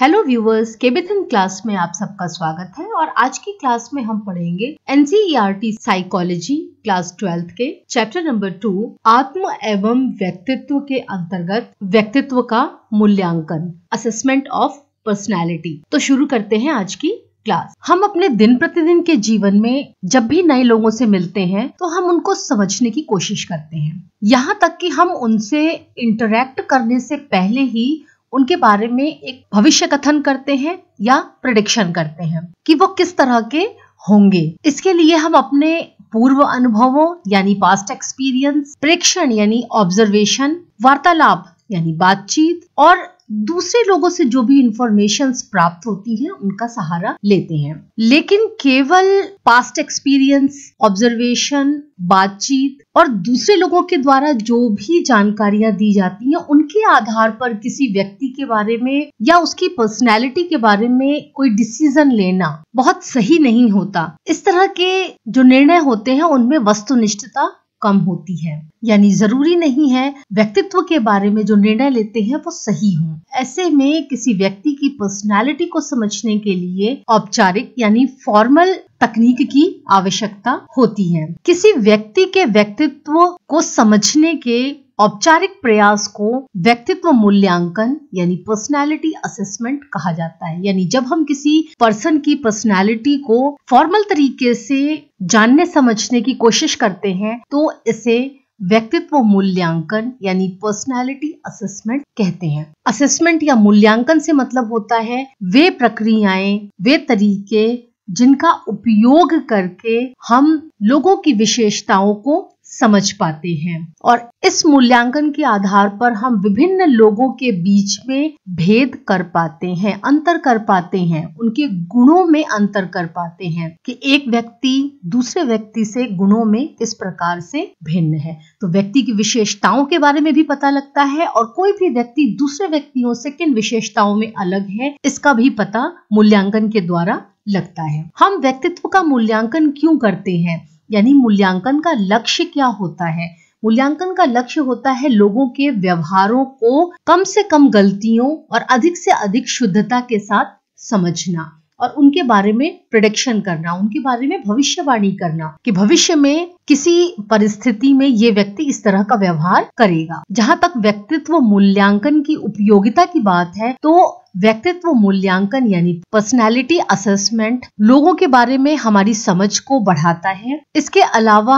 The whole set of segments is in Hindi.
हेलो व्यूवर्स केबिथन क्लास में आप सबका स्वागत है और आज की क्लास में हम पढ़ेंगे एनसीईआरटी साइकोलॉजी क्लास ट्वेल्थ के चैप्टर नंबर टू आत्म एवं व्यक्तित्व के अंतर्गत व्यक्तित्व का मूल्यांकन असेसमेंट ऑफ पर्सनैलिटी तो शुरू करते हैं आज की क्लास हम अपने दिन प्रतिदिन के जीवन में जब भी नए लोगों से मिलते हैं तो हम उनको समझने की कोशिश करते हैं यहाँ तक कि हम उनसे इंटरेक्ट करने से पहले ही उनके बारे में एक भविष्य कथन करते हैं या प्रडिक्शन करते हैं कि वो किस तरह के होंगे इसके लिए हम अपने पूर्व अनुभवों यानी पास्ट एक्सपीरियंस प्रेक्षण यानी ऑब्जर्वेशन वार्तालाप यानी बातचीत और दूसरे लोगों से जो भी इंफॉर्मेशन प्राप्त होती है उनका सहारा लेते हैं लेकिन केवल पास्ट एक्सपीरियंस ऑब्जर्वेशन बातचीत और दूसरे लोगों के द्वारा जो भी जानकारियां दी जाती हैं उनके आधार पर किसी व्यक्ति के बारे में या उसकी पर्सनैलिटी के बारे में कोई डिसीजन लेना बहुत सही नहीं होता इस तरह के जो निर्णय होते हैं उनमें वस्तुनिष्ठता कम होती है यानी जरूरी नहीं है व्यक्तित्व के बारे में जो निर्णय लेते हैं वो सही हों ऐसे में किसी व्यक्ति की पर्सनालिटी को समझने के लिए औपचारिक यानी फॉर्मल तकनीक की आवश्यकता होती है किसी व्यक्ति के व्यक्तित्व को समझने के औपचारिक प्रयास को व्यक्तित्व मूल्यांकन यानी पर्सनालिटी असेसमेंट कहा जाता है यानी जब हम किसी पर्सन की पर्सनालिटी को फॉर्मल तरीके से जानने समझने की कोशिश करते हैं तो इसे व्यक्तित्व मूल्यांकन यानी पर्सनालिटी असेसमेंट कहते हैं असेसमेंट या मूल्यांकन से मतलब होता है वे प्रक्रियाएं वे तरीके जिनका उपयोग करके हम लोगों की विशेषताओं को समझ पाते हैं और इस मूल्यांकन के आधार पर हम विभिन्न लोगों के बीच में भेद कर पाते हैं अंतर कर पाते हैं उनके गुणों में अंतर कर पाते हैं कि एक व्यक्ति दूसरे व्यक्ति से गुणों में किस प्रकार से भिन्न है तो व्यक्ति की विशेषताओं के बारे में भी पता लगता है और कोई भी व्यक्ति दूसरे व्यक्तियों से किन विशेषताओं में अलग है इसका भी पता मूल्यांकन के द्वारा लगता है हम व्यक्तित्व का मूल्यांकन क्यों करते हैं यानी मूल्यांकन का लक्ष्य क्या होता है मूल्यांकन का लक्ष्य होता है लोगों के व्यवहारों को कम से कम गलतियों और अधिक से अधिक शुद्धता के साथ समझना और उनके बारे में प्रडिक्शन करना उनके बारे में भविष्यवाणी करना कि भविष्य में किसी परिस्थिति में ये व्यक्ति इस तरह का व्यवहार करेगा जहाँ तक व्यक्तित्व मूल्यांकन की उपयोगिता की बात है तो व्यक्तित्व मूल्यांकन यानी पर्सनालिटी असेसमेंट लोगों के बारे में हमारी समझ को बढ़ाता है इसके अलावा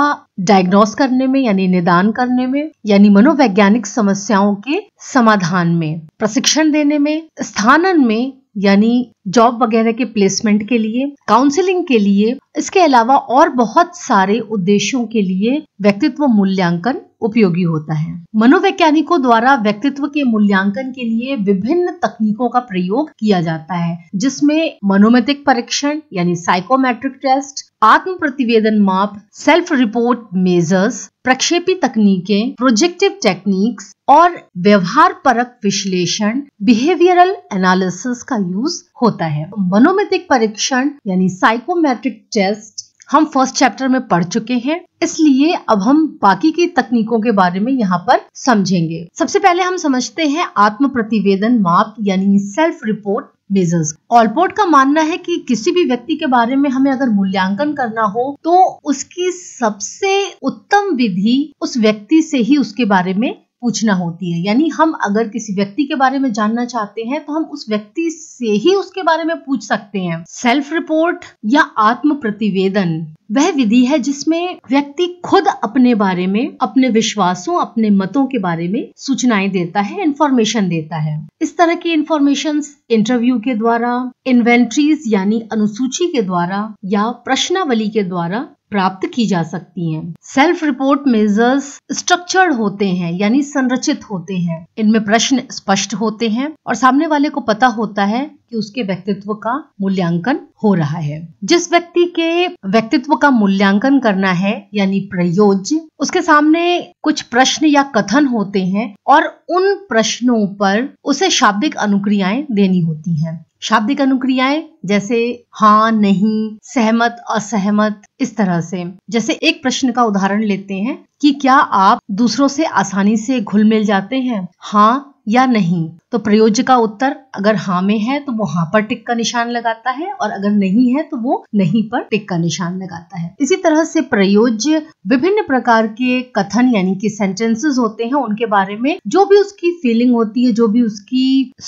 डायग्नोस करने में यानी निदान करने में यानी मनोवैज्ञानिक समस्याओं के समाधान में प्रशिक्षण देने में स्थानन में यानी जॉब वगैरह के प्लेसमेंट के लिए काउंसलिंग के लिए इसके अलावा और बहुत सारे उद्देश्यों के लिए व्यक्तित्व मूल्यांकन उपयोगी होता है मनोवैज्ञानिकों द्वारा व्यक्तित्व के मूल्यांकन के लिए विभिन्न तकनीकों का प्रयोग किया जाता है जिसमें मनोमैतिक परीक्षण यानी साइकोमेट्रिक टेस्ट आत्म प्रतिवेदन माप सेल्फ रिपोर्ट मेजर्स प्रक्षेपी तकनीकें प्रोजेक्टिव टेक्निक्स और व्यवहार परक विश्लेषण बिहेवियरल एनालिसिस का यूज होता है मनोमैतिक परीक्षण यानी साइकोमेट्रिक टेस्ट हम फर्स्ट चैप्टर में पढ़ चुके हैं इसलिए अब हम बाकी की तकनीकों के बारे में यहाँ पर समझेंगे सबसे पहले हम समझते हैं आत्म प्रतिवेदन माप यानी सेल्फ रिपोर्ट मेजर्स ऑलपोर्ट का मानना है कि किसी भी व्यक्ति के बारे में हमें अगर मूल्यांकन करना हो तो उसकी सबसे उत्तम विधि उस व्यक्ति से ही उसके बारे में पूछना होती है यानी हम अगर किसी व्यक्ति के बारे में जानना चाहते हैं तो हम उस व्यक्ति से ही उसके बारे में पूछ सकते हैं सेल्फ रिपोर्ट या आत्म प्रतिवेदन वह विधि है जिसमें व्यक्ति खुद अपने बारे में अपने विश्वासों अपने मतों के बारे में सूचनाएं देता है इंफॉर्मेशन देता है इस तरह की इंफॉर्मेशन इंटरव्यू के द्वारा इन्वेंट्रीज यानी अनुसूची के द्वारा या प्रश्नावली के द्वारा प्राप्त की जा सकती हैं। सेल्फ रिपोर्ट मेजर्स स्ट्रक्चर्ड होते हैं यानी संरचित होते हैं इनमें प्रश्न स्पष्ट होते हैं और सामने वाले को पता होता है कि उसके व्यक्तित्व का मूल्यांकन हो रहा है जिस व्यक्ति के व्यक्तित्व का मूल्यांकन करना है यानी प्रयोज्य उसके सामने कुछ प्रश्न या कथन होते हैं और उन प्रश्नों पर उसे शाब्दिक अनुक्रियाएं देनी होती हैं शाब्दिक अनुक्रियाएं जैसे हाँ नहीं सहमत असहमत इस तरह से जैसे एक प्रश्न का उदाहरण लेते हैं कि क्या आप दूसरों से आसानी से घुल मिल जाते हैं हाँ या नहीं तो प्रयोज्य का उत्तर अगर हाँ में है तो वो हाँ पर टिक का निशान लगाता है और अगर नहीं है तो वो नहीं पर टिक का निशान लगाता है इसी तरह से प्रयोज्य विभिन्न प्रकार के कथन यानी कि सेंटेंसेस होते हैं उनके बारे में जो भी उसकी फीलिंग होती है जो भी उसकी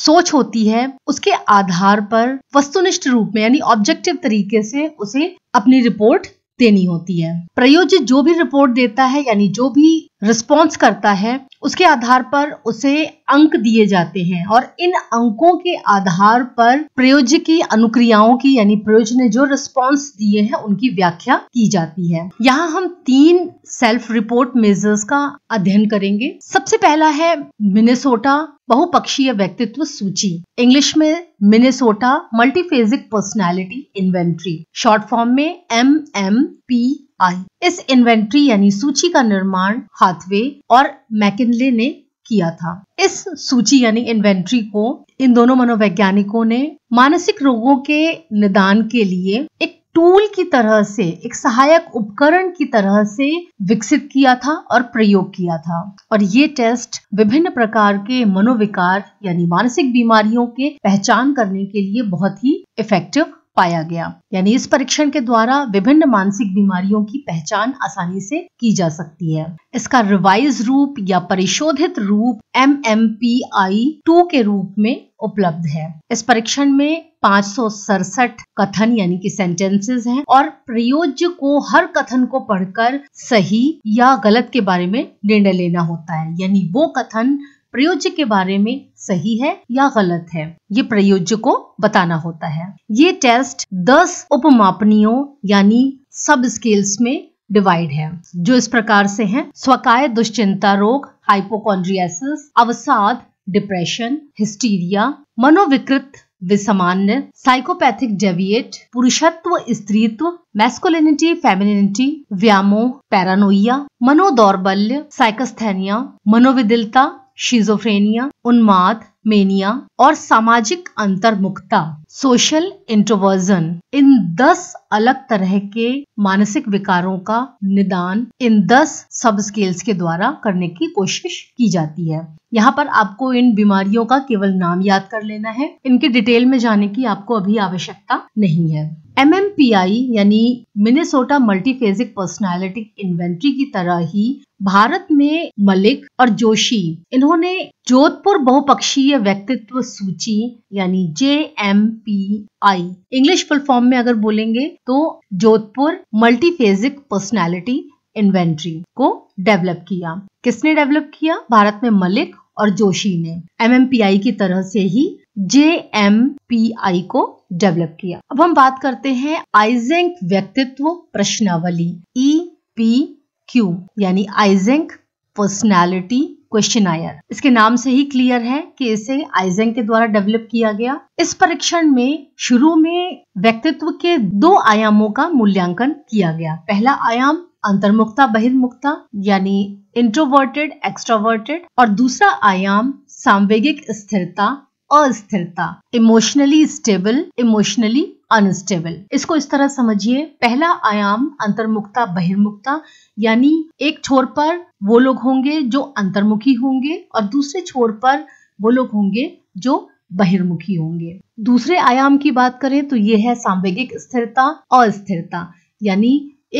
सोच होती है उसके आधार पर वस्तुनिष्ठ रूप में यानी ऑब्जेक्टिव तरीके से उसे अपनी रिपोर्ट देनी होती है प्रयोजित जो भी रिपोर्ट देता है यानी जो भी रिस्पॉन्स करता है उसके आधार पर उसे अंक दिए जाते हैं और इन अंकों के आधार पर प्रयोज्य की अनुक्रियाओं की यानी प्रयोज ने जो रिस्पॉन्स दिए हैं उनकी व्याख्या की जाती है यहाँ हम तीन सेल्फ रिपोर्ट मेजर्स का अध्ययन करेंगे सबसे पहला है मिनेसोटा बहुपक्षीय व्यक्तित्व सूची इंग्लिश में Minnesota multiphasic personality inventory short form में एम एम पी आई इस इन्वेंट्री यानी सूची का निर्माण हाथवे और मैकिनले ने किया था इस सूची यानी इन्वेंट्री को इन दोनों मनोवैज्ञानिकों ने मानसिक रोगों के निदान के लिए एक टूल की तरह से एक सहायक उपकरण की तरह से विकसित किया था और प्रयोग किया था और ये टेस्ट विभिन्न प्रकार के मनोविकार यानी मानसिक बीमारियों के पहचान करने के लिए बहुत ही इफेक्टिव पाया गया यानी इस परीक्षण के द्वारा विभिन्न मानसिक बीमारियों की पहचान आसानी से की जा सकती है इसका रिवाइज रूप या परिशोधित रूप M M P I two के रूप में उपलब्ध है इस परीक्षण में पाँच कथन यानी कि सेंटेंसेस हैं और प्रयोज्य को हर कथन को पढ़कर सही या गलत के बारे में निर्णय लेना होता है यानी वो कथन प्रयोज्य के बारे में सही है या गलत है ये प्रयोज्य को बताना होता है ये टेस्ट 10 उपमापनियों यानी सब स्केल्स में डिवाइड है जो इस प्रकार से हैं स्वकाय दुश्चिंता रोग हाइपोकॉन्ड्रियासिस अवसाद डिप्रेशन हिस्टीरिया मनोविकृत विसमान्य साइकोपैथिक डेविएट पुरुषत्व स्त्रीत्व मैस्कुलिनिटी फेमिनिटी व्यामोह पैरानोइया मनोदौर्बल्य साइकस्थेनिया मनोविदिलता शिजोफ्रेनिया उन्माद मेनिया और सामाजिक अंतर्मुखता सोशल इंट्रोवर्जन इन दस अलग तरह के मानसिक विकारों का निदान इन दस सब स्केल्स के द्वारा करने की कोशिश की जाती है यहाँ पर आपको इन बीमारियों का केवल नाम याद कर लेना है इनके डिटेल में जाने की आपको अभी आवश्यकता नहीं है एम एम पी आई यानी मिनेसोटा मल्टीफेजिक पर्सनैलिटी इन्वेंट्री की तरह ही भारत में मलिक और जोशी इन्होंने जोधपुर बहुपक्षीय व्यक्तित्व सूची यानी J M P I English full form में अगर बोलेंगे तो जोधपुर मल्टीफेजिक पर्सनैलिटी इन्वेंट्री को डेवलप किया किसने डेवलप किया भारत में मलिक और जोशी ने एम एम पी आई की तरह से ही जे एम पी आई को डेवलप किया अब हम बात करते हैं आइजेंक व्यक्तित्व प्रश्नावली ई पी क्यू यानी आइजेंक पर्सनैलिटी क्वेश्चनायर इसके नाम से ही क्लियर है कि इसे आइजेंग के द्वारा डेवलप किया गया इस परीक्षण में शुरू में व्यक्तित्व के दो आयामों का मूल्यांकन किया गया पहला आयाम अंतर्मुखता बहिर्मुक्ता यानी इंट्रोवर्टेड एक्सट्रोवर्टेड और दूसरा आयाम सांवेगिक स्थिरता अस्थिरता इमोशनली स्टेबल इमोशनली अनस्टेबल इसको इस तरह समझिए पहला आयाम अंतर्मुखता बहिर्मुक्ता यानी एक छोर पर वो लोग होंगे जो अंतर्मुखी होंगे और दूसरे छोर पर वो लोग होंगे जो बहिर्मुखी होंगे दूसरे आयाम की बात करें तो ये है सांवेगिक स्थिरता और यानी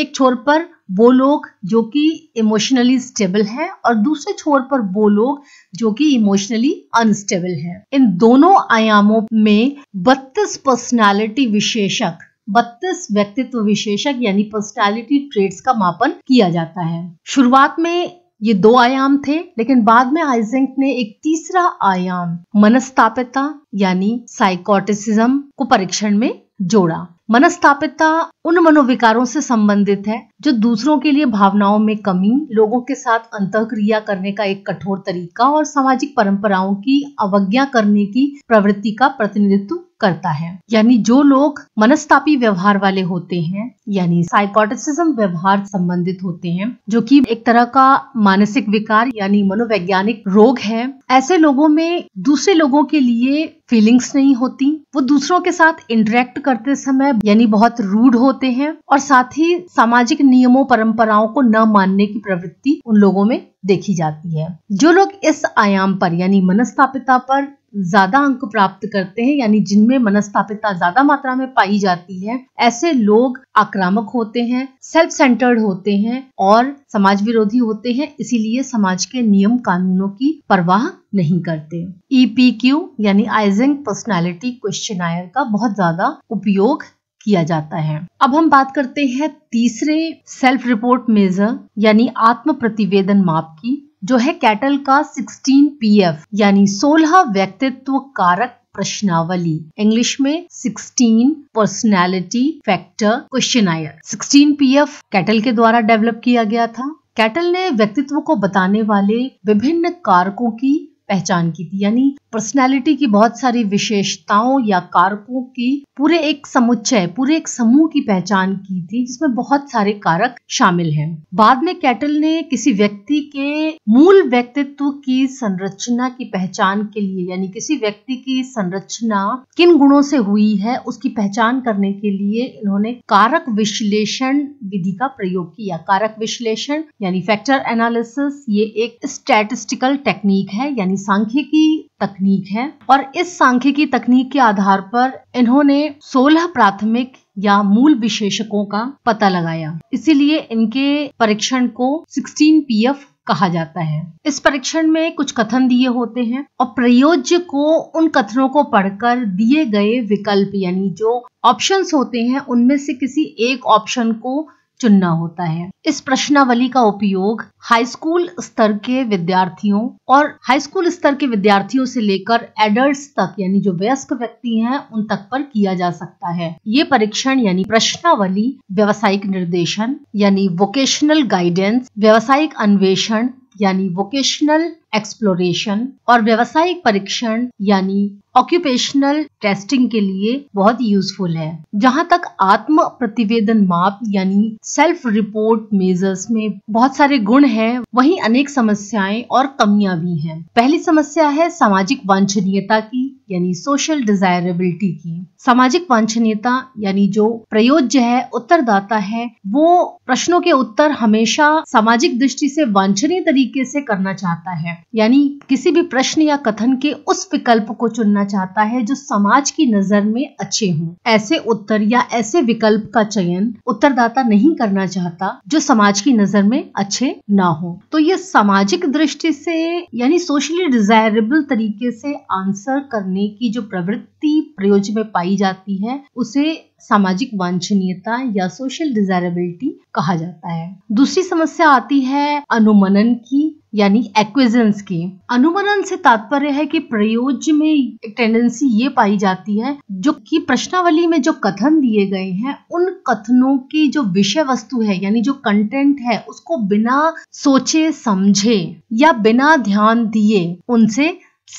एक छोर पर वो लोग जो कि इमोशनली स्टेबल है और दूसरे छोर पर वो लोग जो कि इमोशनली अनस्टेबल है इन दोनों आयामों में बत्तीस पर्सनालिटी विशेषक बत्तीस व्यक्तित्व विशेषक यानी पर्सनैलिटी ट्रेड्स का मापन किया जाता है शुरुआत में ये दो आयाम थे लेकिन बाद में आइजेंक ने एक तीसरा आयाम मनस्तापिता यानी साइकोटिसिज्म को परीक्षण में जोड़ा मनस्तापिता उन मनोविकारों से संबंधित है जो दूसरों के लिए भावनाओं में कमी लोगों के साथ अंतक्रिया करने का एक कठोर तरीका और सामाजिक परंपराओं की अवज्ञा करने की प्रवृत्ति का प्रतिनिधित्व करता है यानी जो लोग मनस्तापी व्यवहार वाले होते हैं यानी साइकोटिसिज्म व्यवहार संबंधित होते हैं जो कि एक तरह का मानसिक विकार यानी मनोवैज्ञानिक रोग है ऐसे लोगों में दूसरे लोगों के लिए फीलिंग्स नहीं होती वो दूसरों के साथ इंटरेक्ट करते समय यानी बहुत रूढ़ होते हैं और साथ ही सामाजिक नियमों परंपराओं को न मानने की प्रवृत्ति उन लोगों में देखी जाती है जो लोग इस आयाम पर यानी मनस्तापिता पर ज्यादा अंक प्राप्त करते हैं यानी जिनमें मनस्थापित ज्यादा मात्रा में पाई जाती है ऐसे लोग आक्रामक होते हैं सेल्फ सेंटर्ड होते हैं और समाज विरोधी होते हैं इसीलिए समाज के नियम कानूनों की परवाह नहीं करते क्यू e यानी आइजिंग क्वेश्चन आयर का बहुत ज्यादा उपयोग किया जाता है अब हम बात करते हैं तीसरे सेल्फ रिपोर्ट मेजर यानी आत्म प्रतिवेदन माप की जो है कैटल का 16 पीएफ यानी 16 व्यक्तित्व कारक प्रश्नावली इंग्लिश में 16 personality factor questionnaire sixteen P F Cattell के द्वारा डेवलप किया गया था कैटल ने व्यक्तित्व को बताने वाले विभिन्न कारकों की पहचान की थी यानी पर्सनालिटी की बहुत सारी विशेषताओं या कारकों की पूरे एक समुच्चय पूरे एक समूह की पहचान की थी जिसमें बहुत सारे कारक शामिल हैं बाद में कैटल ने किसी व्यक्ति के मूल व्यक्तित्व की संरचना की पहचान के लिए यानी किसी व्यक्ति की संरचना किन गुणों से हुई है उसकी पहचान करने के लिए इन्होंने कारक विश्लेषण विधि का प्रयोग किया कारक विश्लेषण यानी फैक्टर एनालिसिस ये एक स्टैटिस्टिकल टेक्निक है यानी सांख्यिकी तकनीक है और इस सांख्यिकी तकनीक के आधार पर इन्होंने 16 प्राथमिक या मूल विशेषकों का पता लगाया इसीलिए इनके परीक्षण को 16 पीएफ कहा जाता है इस परीक्षण में कुछ कथन दिए होते हैं और प्रयोज्य को उन कथनों को पढ़कर दिए गए विकल्प यानी जो ऑप्शंस होते हैं उनमें से किसी एक ऑप्शन को चुनना होता है इस प्रश्नावली का उपयोग हाई स्कूल स्तर के विद्यार्थियों और हाई स्कूल स्तर के विद्यार्थियों से लेकर एडल्ट्स तक यानी जो वयस्क व्यक्ति हैं उन तक पर किया जा सकता है ये परीक्षण यानी प्रश्नावली व्यवसायिक निर्देशन यानी वोकेशनल गाइडेंस व्यवसायिक अन्वेषण यानी वोकेशनल एक्सप्लोरेशन और व्यवसायिक परीक्षण यानी ऑक्यूपेशनल टेस्टिंग के लिए बहुत यूजफुल है जहाँ तक आत्म प्रतिवेदन माप यानी सेल्फ रिपोर्ट मेजर्स में बहुत सारे गुण हैं वहीं अनेक समस्याएं और कमियां भी हैं पहली समस्या है सामाजिक वांछनीयता की यानी सोशल डिजायरेबिलिटी की सामाजिक वांछनीयता यानी जो प्रयोज्य है उत्तरदाता है वो प्रश्नों के उत्तर हमेशा सामाजिक दृष्टि से वांछनीय तरीके से करना चाहता है यानी किसी भी प्रश्न या कथन के उस विकल्प को चुनना चाहता है जो समाज की नजर में अच्छे हों ऐसे उत्तर या ऐसे विकल्प का चयन उत्तरदाता नहीं करना चाहता जो समाज की नजर में अच्छे ना हो तो ये सामाजिक दृष्टि से यानी सोशली डिजायरेबल तरीके से आंसर करने की जो प्रवृत्ति प्रयोज में पाई जाती है उसे सामाजिक वांछनीयता या सोशल डिजायरेबिलिटी कहा जाता है दूसरी समस्या आती है अनुमनन की यानी एक्विजेंस की अनुमनन से तात्पर्य है कि प्रयोज्य में एक टेंडेंसी ये पाई जाती है जो कि प्रश्नावली में जो कथन दिए गए हैं उन कथनों की जो विषय वस्तु है यानी जो कंटेंट है उसको बिना सोचे समझे या बिना ध्यान दिए उनसे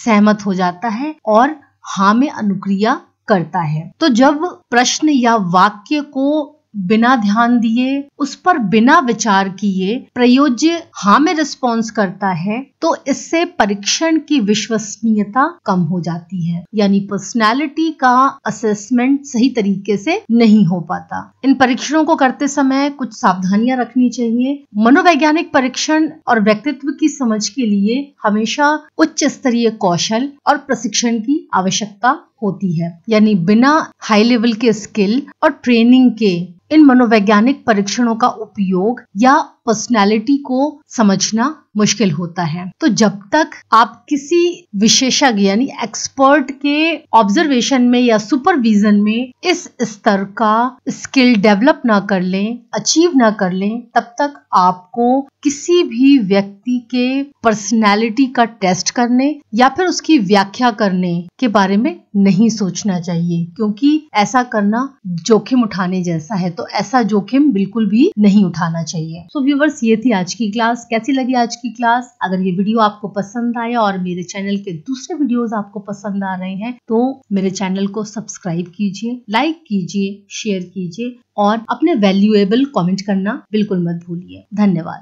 सहमत हो जाता है और हा में अनुक्रिया करता है तो जब प्रश्न या वाक्य को बिना ध्यान दिए उस पर बिना विचार किए प्रयोज्य हाँ में रिस्पॉन्स करता है तो इससे परीक्षण की विश्वसनीयता कम हो जाती है यानी पर्सनैलिटी का असेसमेंट सही तरीके से नहीं हो पाता इन परीक्षणों को करते समय कुछ सावधानियां रखनी चाहिए मनोवैज्ञानिक परीक्षण और व्यक्तित्व की समझ के लिए हमेशा उच्च स्तरीय कौशल और प्रशिक्षण की आवश्यकता होती है यानी बिना हाई लेवल के स्किल और ट्रेनिंग के इन मनोवैज्ञानिक परीक्षणों का उपयोग या पर्सनैलिटी को समझना मुश्किल होता है तो जब तक आप किसी विशेषज्ञ यानी एक्सपर्ट के ऑब्जर्वेशन में या सुपरविजन में इस स्तर का स्किल डेवलप ना कर लें अचीव ना कर लें तब तक आपको किसी भी व्यक्ति के पर्सनैलिटी का टेस्ट करने या फिर उसकी व्याख्या करने के बारे में नहीं सोचना चाहिए क्योंकि ऐसा करना जोखिम उठाने जैसा है तो ऐसा जोखिम बिल्कुल भी नहीं उठाना चाहिए सो so, व्यूवर्स ये थी आज की क्लास कैसी लगी आज की क्लास अगर ये वीडियो आपको पसंद आया और मेरे चैनल के दूसरे वीडियोस आपको पसंद आ रहे हैं तो मेरे चैनल को सब्सक्राइब कीजिए लाइक कीजिए शेयर कीजिए और अपने वैल्यूएबल कमेंट करना बिल्कुल मत भूलिए धन्यवाद